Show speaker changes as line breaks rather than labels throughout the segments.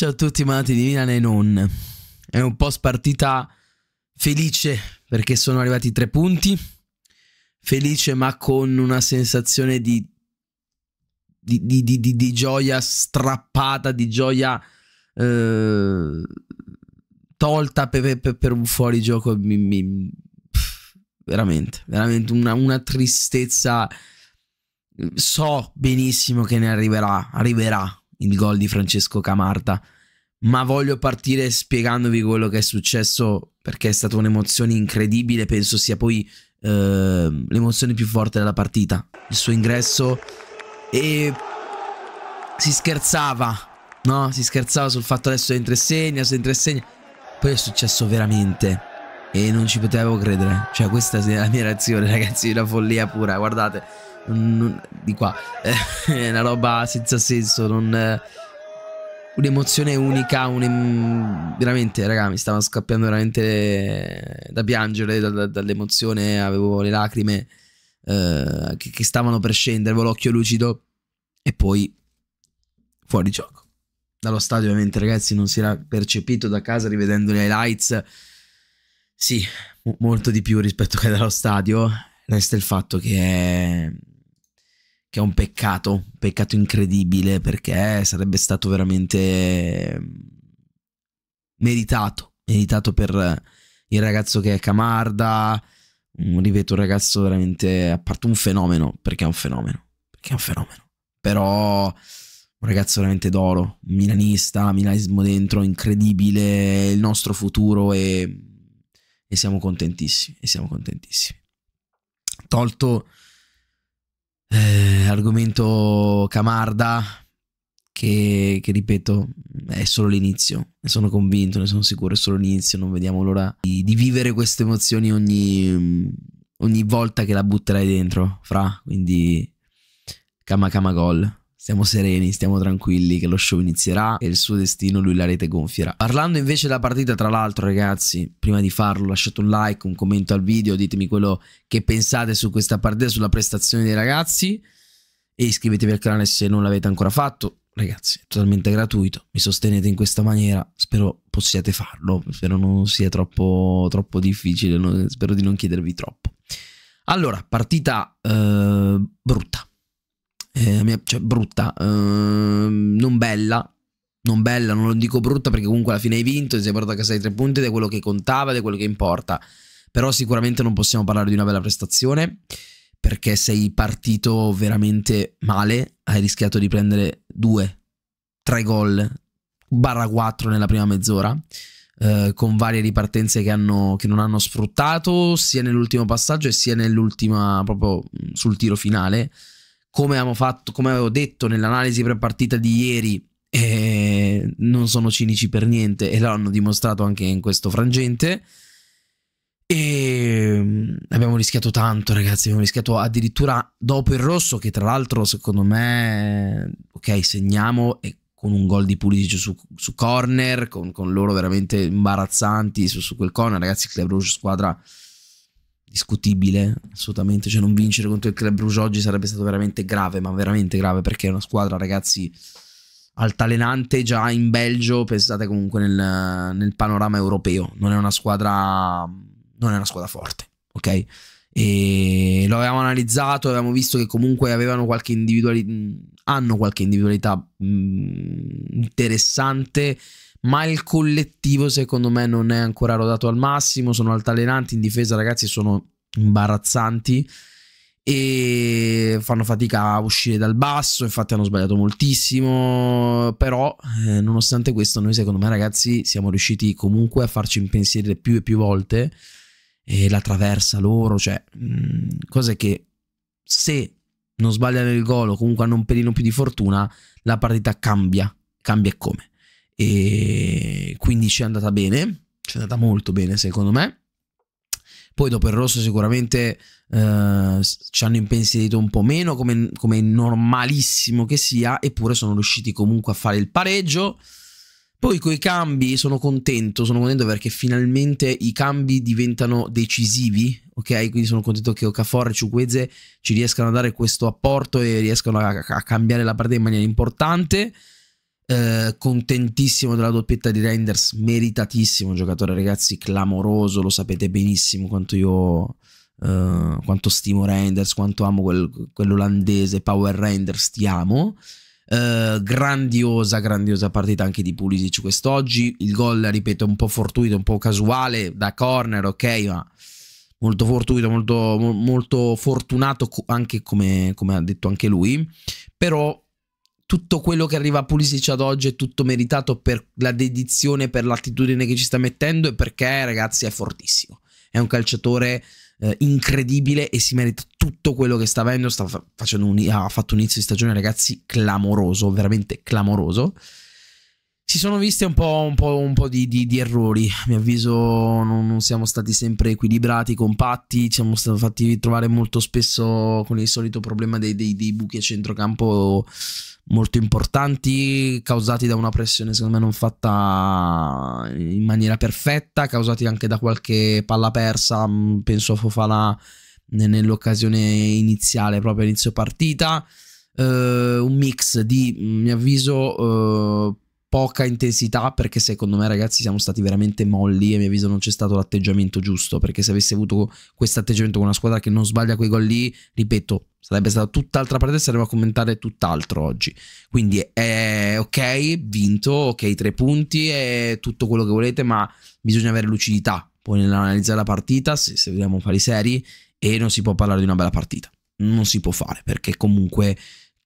Ciao a tutti malati di Milan e non. È un po' spartita felice perché sono arrivati tre punti. Felice ma con una sensazione di, di, di, di gioia strappata, di gioia eh, tolta per, per, per, un fuorigioco. Mi, mi, pff, veramente, veramente una, una tristezza. So benissimo che ne arriverà, arriverà, il gol di Francesco Camarta, ma voglio partire spiegandovi quello che è successo perché è stata un'emozione incredibile, penso sia poi eh, l'emozione più forte della partita, il suo ingresso e si scherzava, no? Si scherzava sul fatto adesso entra e segna, se entra e segna. Poi è successo veramente e non ci potevo credere, cioè questa è la mia reazione ragazzi, una follia pura, guardate non, di qua, eh, è una roba senza senso, non... Un'emozione unica, un, veramente, raga, mi stava scappando veramente da piangere da, da, dall'emozione, avevo le lacrime eh, che, che stavano per scendere, avevo l'occhio lucido e poi fuori gioco. Dallo stadio, ovviamente, ragazzi, non si era percepito da casa rivedendo gli highlights. Sì, molto di più rispetto che dallo stadio. Resta il fatto che che è un peccato, un peccato incredibile perché sarebbe stato veramente ehm, meritato, meritato per il ragazzo che è Camarda, un, ripeto, un ragazzo veramente, a parte un fenomeno, perché è un fenomeno, perché è un fenomeno, però un ragazzo veramente d'oro, milanista, milanismo dentro, incredibile, il nostro futuro e, e siamo contentissimi, e siamo contentissimi. Tolto eh, argomento Camarda che, che, ripeto è solo l'inizio, ne sono convinto, ne sono sicuro, è solo l'inizio, non vediamo l'ora di, di, vivere queste emozioni ogni, ogni volta che la butterai dentro, fra, quindi Kama Kama Gol. Stiamo sereni, stiamo tranquilli che lo show inizierà e il suo destino lui la rete gonfierà. Parlando invece della partita, tra l'altro ragazzi, prima di farlo lasciate un like, un commento al video, ditemi quello che pensate su questa partita, sulla prestazione dei ragazzi e iscrivetevi al canale se non l'avete ancora fatto. Ragazzi, è totalmente gratuito, mi sostenete in questa maniera, spero possiate farlo, spero non sia troppo, troppo difficile, spero di non chiedervi troppo. Allora, partita eh, brutta eh, cioè brutta, eh, non bella, non bella, non lo dico brutta perché comunque alla fine hai vinto, ti sei portato a casa i tre punti ed è quello che contava, ed è quello che importa, però sicuramente non possiamo parlare di una bella prestazione perché sei partito veramente male, hai rischiato di prendere due, tre gol, barra quattro nella prima mezz'ora. Eh, con varie ripartenze che, hanno, che non hanno sfruttato sia nell'ultimo passaggio e sia nell'ultima proprio sul tiro finale come avevo, fatto, come avevo detto nell'analisi pre-partita di ieri, eh, non sono cinici per niente e l'hanno dimostrato anche in questo frangente. E ehm, abbiamo rischiato tanto, ragazzi. Abbiamo rischiato addirittura dopo il rosso, che tra l'altro, secondo me, ok, segniamo e con un gol di Pulisic su, su corner, con, con, loro veramente imbarazzanti su, su quel corner. Ragazzi, Club Rouge squadra discutibile, assolutamente, cioè non vincere contro il Club Rouge oggi sarebbe stato veramente grave, ma veramente grave perché è una squadra, ragazzi, altalenante già in Belgio, pensate comunque nel, nel panorama europeo, non è una squadra non è una squadra forte, ok? E lo avevamo analizzato, avevamo visto che comunque avevano qualche individualità, hanno qualche individualità mh, mm, interessante ma il collettivo secondo me non è ancora rodato al massimo, sono altalenanti in difesa, ragazzi, sono imbarazzanti e fanno fatica a uscire dal basso, infatti hanno sbagliato moltissimo, però eh, nonostante questo noi secondo me ragazzi siamo riusciti comunque a farci impensierire più e più volte e la traversa loro, cioè mh, mm, cose che se non sbagliano il gol o comunque hanno un pelino più di fortuna, la partita cambia, cambia come e quindi ci è andata bene, ci è andata molto bene secondo me. Poi dopo il rosso sicuramente eh, ci hanno impensierito un po' meno come, come normalissimo che sia, eppure sono riusciti comunque a fare il pareggio. Poi coi cambi sono contento, sono contento perché finalmente i cambi diventano decisivi, ok? Quindi sono contento che Okafor e Ciuqueze ci riescano a dare questo apporto e riescano a, a cambiare la partita in maniera importante. Eh, contentissimo della doppietta di Renders, meritatissimo giocatore, ragazzi, clamoroso, lo sapete benissimo quanto io eh, quanto stimo Renders, quanto amo quel, quell'olandese Power Reinders, ti amo. Eh, grandiosa, grandiosa partita anche di Pulisic quest'oggi. Il gol, ripeto, un po' fortuito, un po' casuale da corner, ok, ma molto fortuito, molto, molto fortunato anche come, come ha detto anche lui. Però tutto quello che arriva a Pulisic ad oggi è tutto meritato per la dedizione, per l'attitudine che ci sta mettendo e perché, ragazzi, è fortissimo. È un calciatore eh, incredibile e si merita tutto quello che sta avendo. Sta fa- un, ha fatto un inizio di stagione, ragazzi, clamoroso, veramente clamoroso si sono visti un po', un po', un po di, di, di, errori, a mio avviso non, non, siamo stati sempre equilibrati, compatti, ci siamo stati fatti trovare molto spesso con il solito problema dei, dei, dei, buchi a centrocampo molto importanti, causati da una pressione secondo me non fatta in maniera perfetta, causati anche da qualche palla persa, mm, penso a Fofala nell'occasione iniziale, proprio a inizio partita, uh, un mix di, a mio avviso... Uh, poca intensità perché secondo me ragazzi siamo stati veramente molli e a mio avviso non c'è stato l'atteggiamento giusto perché se avessi avuto questo atteggiamento con una squadra che non sbaglia quei gol lì ripeto sarebbe stata tutt'altra parte saremmo a commentare tutt'altro oggi quindi è ok vinto ok tre punti è tutto quello che volete ma bisogna avere lucidità poi nell'analizzare la partita se, se vogliamo fare i seri e non si può parlare di una bella partita non si può fare perché comunque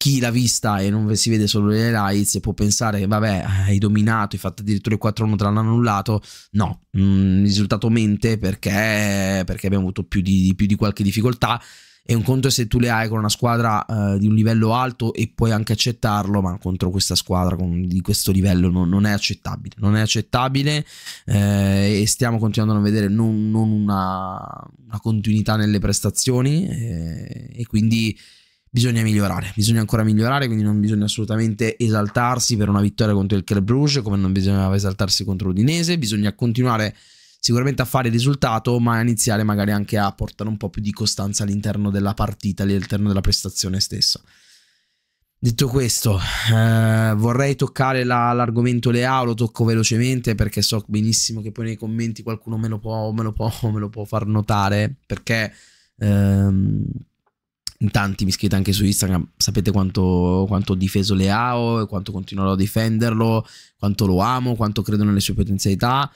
chi l'ha vista e non si vede solo le lights può pensare che vabbè hai dominato, hai fatto addirittura il 4-1 te l'hanno annullato, no, mm, risultato mente perché, perché abbiamo avuto più di, più di, qualche difficoltà e un conto è se tu le hai con una squadra uh, di un livello alto e puoi anche accettarlo, ma contro questa squadra con, di questo livello non, non, è accettabile, non è accettabile eh, e stiamo continuando a vedere non, non una, una, continuità nelle prestazioni eh, e quindi bisogna migliorare, bisogna ancora migliorare, quindi non bisogna assolutamente esaltarsi per una vittoria contro il Club Bruges, come non bisognava esaltarsi contro l'Udinese, bisogna continuare sicuramente a fare risultato, ma iniziare magari anche a portare un po' più di costanza all'interno della partita, all'interno della prestazione stessa. Detto questo, eh, vorrei toccare l'argomento la, Leao, lo tocco velocemente perché so benissimo che poi nei commenti qualcuno me lo può, me lo può, me lo può far notare, perché... Ehm, in tanti mi scrivete anche su Instagram, sapete quanto, quanto ho difeso Leao e quanto continuerò a difenderlo, quanto lo amo, quanto credo nelle sue potenzialità.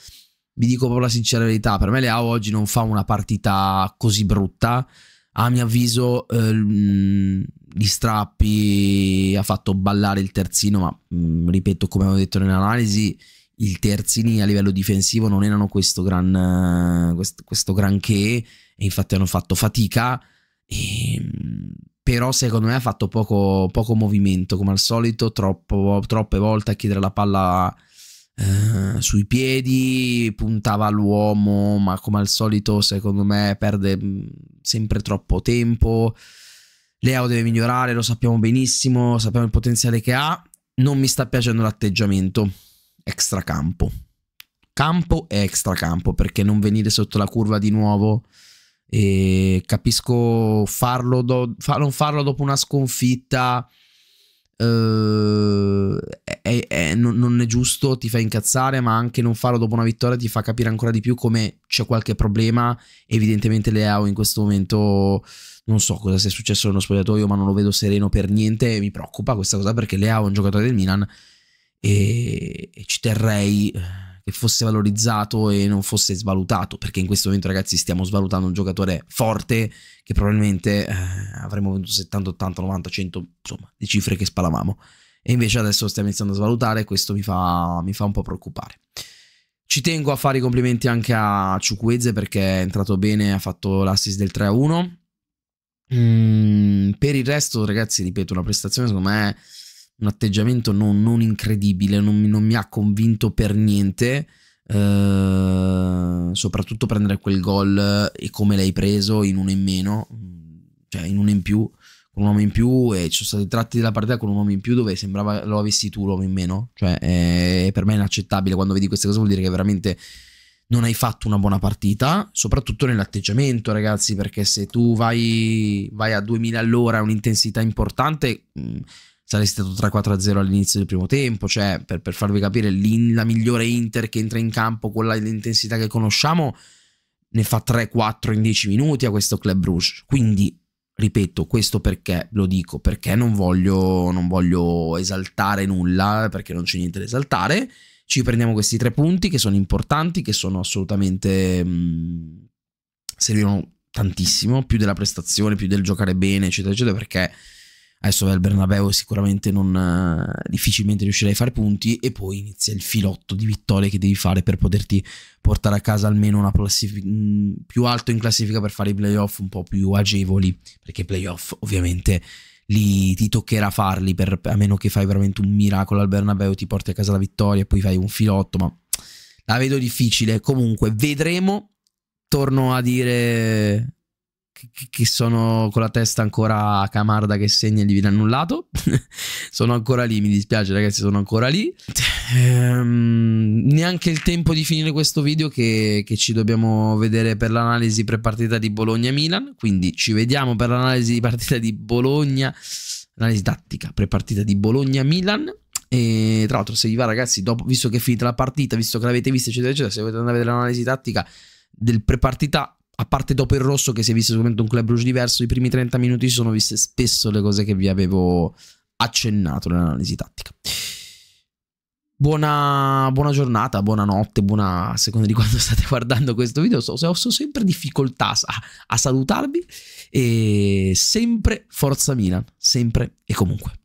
Vi dico proprio la sincera verità, per me Leao oggi non fa una partita così brutta. A mio avviso eh, gli strappi ha fatto ballare il terzino, ma mm, ripeto come ho detto nell'analisi, il terzini a livello difensivo non erano questo, gran, questo, questo granché e infatti hanno fatto fatica e, ehm, però secondo me ha fatto poco, poco movimento, come al solito, troppo, troppe volte a chiedere la palla eh, sui piedi, puntava l'uomo, ma come al solito secondo me perde mm, sempre troppo tempo. Leo deve migliorare, lo sappiamo benissimo, sappiamo il potenziale che ha. Non mi sta piacendo l'atteggiamento extracampo. Campo e extracampo, perché non venire sotto la curva di nuovo e capisco farlo, do, fa, non farlo dopo una sconfitta. Uh, è, è, non, non, è giusto, ti fa incazzare, ma anche non farlo dopo una vittoria ti fa capire ancora di più come c'è qualche problema. Evidentemente Leao in questo momento non so cosa sia successo nello spogliatoio, ma non lo vedo sereno per niente. Mi preoccupa questa cosa perché Leao è un giocatore del Milan e, e ci terrei che fosse valorizzato e non fosse svalutato, perché in questo momento ragazzi stiamo svalutando un giocatore forte che probabilmente eh, avremmo venduto 70, 80, 90, 100, insomma, le cifre che spalavamo. E invece adesso lo stiamo iniziando a svalutare e questo mi fa, mi fa un po' preoccupare. Ci tengo a fare i complimenti anche a Ciuqueze perché è entrato bene, ha fatto l'assist del 3-1. Mm, per il resto, ragazzi, ripeto, una prestazione secondo me È un atteggiamento non, non incredibile, non, non, mi ha convinto per niente. Eh, soprattutto prendere quel gol eh, e come l'hai preso in uno in meno, mm, cioè in uno in più, con un uomo in più e ci sono stati tratti della partita con un uomo in più dove sembrava lo avessi tu l'uomo in meno, cioè è, eh, per me è inaccettabile quando vedi queste cose vuol dire che veramente non hai fatto una buona partita, soprattutto nell'atteggiamento, ragazzi, perché se tu vai, vai a 2000 all'ora, un'intensità importante, mm, sarei stato 3-4-0 all'inizio del primo tempo, cioè per, per farvi capire la migliore Inter che entra in campo con l'intensità che conosciamo ne fa 3-4 in 10 minuti a questo Club Rouge, quindi ripeto questo perché lo dico, perché non voglio, non voglio esaltare nulla, perché non c'è niente da esaltare, ci prendiamo questi tre punti che sono importanti, che sono assolutamente... Mh, mm, servivano tantissimo, più della prestazione, più del giocare bene, eccetera, eccetera, perché adesso il Bernabeu sicuramente non, eh, difficilmente riuscirai a fare punti e poi inizia il filotto di vittorie che devi fare per poterti portare a casa almeno una classifica mm, più alto in classifica per fare i playoff un po' più agevoli perché i playoff ovviamente lì ti toccherà farli per, a meno che fai veramente un miracolo al Bernabeu ti porti a casa la vittoria e poi fai un filotto ma la vedo difficile comunque vedremo torno a dire che sono con la testa ancora Camarda che segna e gli viene annullato. sono ancora lì, mi dispiace ragazzi, sono ancora lì. Ehm, neanche il tempo di finire questo video che, che ci dobbiamo vedere per l'analisi pre-partita di Bologna-Milan. Quindi ci vediamo per l'analisi di partita di Bologna, analisi tattica pre-partita di Bologna-Milan. E tra l'altro se vi va ragazzi, dopo, visto che è finita la partita, visto che l'avete vista, eccetera, eccetera, se volete andare a vedere l'analisi tattica del pre-partita a parte dopo il rosso che si è visto sicuramente un club rouge diverso, i primi 30 minuti si sono viste spesso le cose che vi avevo accennato nell'analisi tattica. Buona, buona, giornata, buonanotte, buona seconda di quando state guardando questo video. So, so, so sempre difficoltà a, a salutarvi e sempre forza Milan, sempre e comunque.